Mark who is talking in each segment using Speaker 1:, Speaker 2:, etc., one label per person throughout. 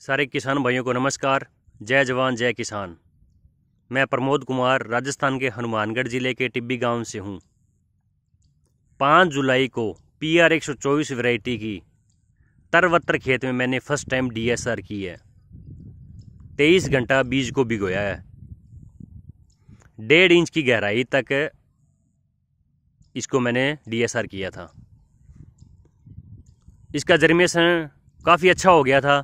Speaker 1: सारे किसान भाइयों को नमस्कार जय जवान जय किसान मैं प्रमोद कुमार राजस्थान के हनुमानगढ़ ज़िले के टिब्बी गांव से हूं। पाँच जुलाई को पी आर एक सौ चौबीस वैरायटी की तरवत्र खेत में मैंने first time D S R की है तेईस घंटा बीज को भिगोया है डेढ़ इंच की गहराई तक इसको मैंने डी एस आर किया था इसका जर्मिनेशन काफ़ी अच्छा हो गया था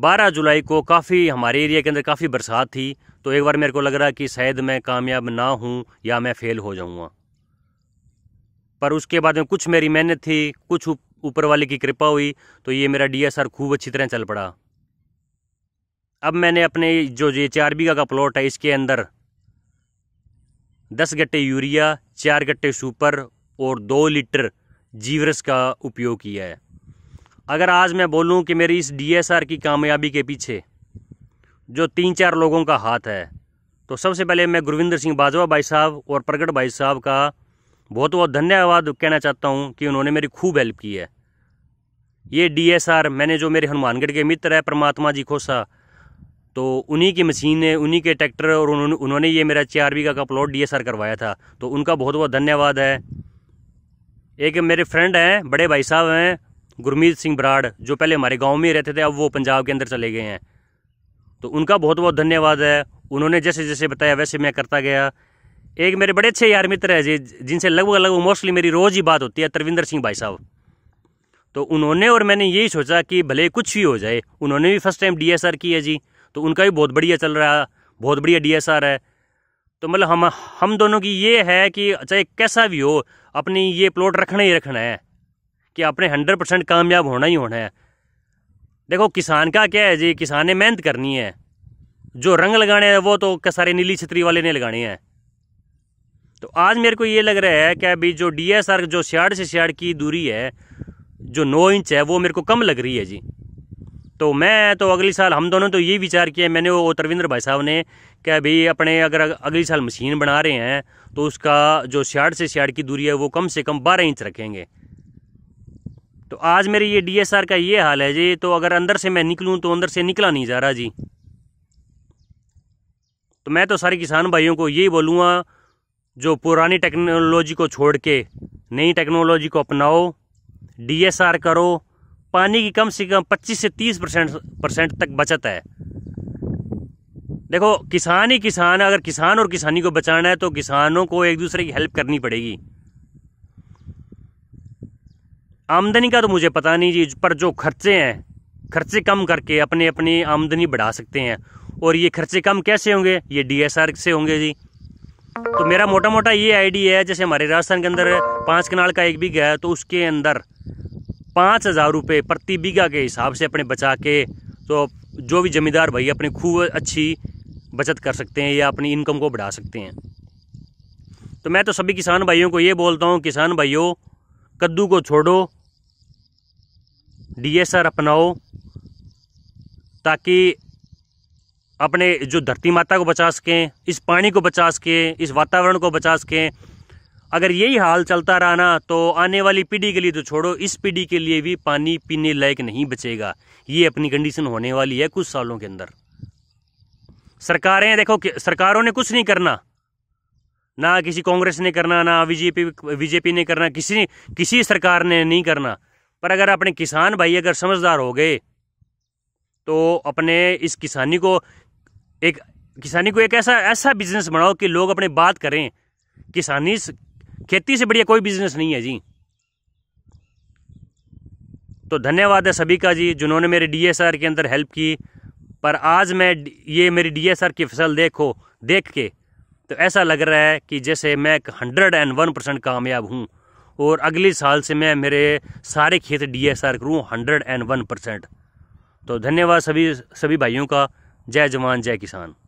Speaker 1: 12 जुलाई को काफ़ी हमारे एरिया के अंदर काफ़ी बरसात थी तो एक बार मेरे को लग रहा कि शायद मैं कामयाब ना हूँ या मैं फ़ेल हो जाऊँगा पर उसके बाद में कुछ मेरी मेहनत थी कुछ ऊपर वाले की कृपा हुई तो ये मेरा डीएसआर खूब अच्छी तरह चल पड़ा अब मैंने अपने जो ये चार बीघा का प्लॉट है इसके अंदर दस गट्टे यूरिया चार गट्टे सुपर और दो लीटर जीवरस का उपयोग किया है अगर आज मैं बोलूं कि मेरी इस डीएसआर की कामयाबी के पीछे जो तीन चार लोगों का हाथ है तो सबसे पहले मैं गुरविंदर सिंह बाजवा भाई साहब और प्रगट भाई साहब का बहुत बहुत धन्यवाद कहना चाहता हूँ कि उन्होंने मेरी खूब हेल्प की है ये डीएसआर मैंने जो मेरे हनुमानगढ़ के मित्र है परमात्मा जी खोसा तो उन्हीं की मशीनें उन्हीं के ट्रैक्टर और उन्होंने उन्होंने ये मेरा चार बीघा का प्लॉट डी करवाया था तो उनका बहुत बहुत धन्यवाद है एक मेरे फ्रेंड हैं बड़े भाई साहब हैं गुरमीत सिंह बराड़ जो पहले हमारे गांव में ही रहते थे अब वो पंजाब के अंदर चले गए हैं तो उनका बहुत बहुत धन्यवाद है उन्होंने जैसे जैसे बताया वैसे मैं करता गया एक मेरे बड़े अच्छे यार मित्र है जी जिनसे लगभग लगभग मोस्टली मेरी रोज़ ही बात होती है तरविंदर सिंह भाई साहब तो उन्होंने और मैंने यही सोचा कि भले कुछ भी हो जाए उन्होंने भी फर्स्ट टाइम डी आर की है जी तो उनका भी बहुत बढ़िया चल रहा बहुत बढ़िया डी एस आर है तो मतलब हम हम दोनों की ये है कि चाहे कैसा भी हो अपनी ये प्लॉट रखना ही रखना है कि आपने हंड्रेड परसेंट कामयाब होना ही होना है देखो किसान का क्या है जी किसान ने मेहनत करनी है जो रंग लगाने हैं वो तो सारे नीली छतरी वाले ने लगाने हैं तो आज मेरे को ये लग रहा है कि अभी जो डी एस आर जो सियाड़ से सियाड़ की दूरी है जो नौ इंच है वो मेरे को कम लग रही है जी तो मैं तो अगले साल हम दोनों तो ये विचार किया मैंने वो तरविंद्र भाई साहब ने कि भाई अपने अगर अगले साल मशीन बना रहे हैं तो उसका जो सियाड़ से सियाड़ की दूरी है वो कम से कम बारह इंच रखेंगे तो आज मेरे ये डी का ये हाल है जी तो अगर अंदर से मैं निकलूँ तो अंदर से निकला नहीं जा रहा जी तो मैं तो सारे किसान भाइयों को यही बोलूँगा जो पुरानी टेक्नोलॉजी को छोड़ के नई टेक्नोलॉजी को अपनाओ डीएसआर करो पानी की कम से कम 25 से 30 परसेंट परसेंट तक बचत है देखो किसान ही किसान अगर किसान और किसानी को बचाना है तो किसानों को एक दूसरे की हेल्प करनी पड़ेगी आमदनी का तो मुझे पता नहीं जी पर जो खर्चे हैं खर्चे कम करके अपने अपनी आमदनी बढ़ा सकते हैं और ये खर्चे कम कैसे होंगे ये डीएसआर से होंगे जी तो मेरा मोटा मोटा ये आइडिया है जैसे हमारे राजस्थान के अंदर पाँच कनाल का एक बीघा है तो उसके अंदर पाँच हज़ार रुपये प्रति बीघा के हिसाब से अपने बचा के तो जो भी ज़मींदार भाई अपनी खूब अच्छी बचत कर सकते हैं या अपनी इनकम को बढ़ा सकते हैं तो मैं तो सभी किसान भाइयों को ये बोलता हूँ किसान भाइयों कद्दू को छोड़ो डीएसआर अपनाओ ताकि अपने जो धरती माता को बचा सकें इस पानी को बचा सकें इस वातावरण को बचा सकें अगर यही हाल चलता रहा ना तो आने वाली पीढ़ी के लिए तो छोड़ो इस पीढ़ी के लिए भी पानी पीने लायक नहीं बचेगा ये अपनी कंडीशन होने वाली है कुछ सालों के अंदर सरकारें देखो सरकारों ने कुछ नहीं करना ना किसी कांग्रेस ने करना ना बीजेपी बीजेपी ने करना किसी किसी सरकार ने नहीं करना पर अगर अपने किसान भाई अगर समझदार हो गए तो अपने इस किसानी को एक किसानी को एक ऐसा ऐसा बिजनेस बनाओ कि लोग अपने बात करें किसानी खेती से बढ़िया कोई बिजनेस नहीं है जी तो धन्यवाद है सभी का जी जिन्होंने मेरे डीएसआर के अंदर हेल्प की पर आज मैं ये मेरी डीएसआर की फसल देखो देख के तो ऐसा लग रहा है कि जैसे मैं हंड्रेड एंड वन परसेंट कामयाब हूँ और अगले साल से मैं मेरे सारे खेत डी एस आर करूँ हंड्रेड एंड वन परसेंट तो धन्यवाद सभी सभी भाइयों का जय जवान जय किसान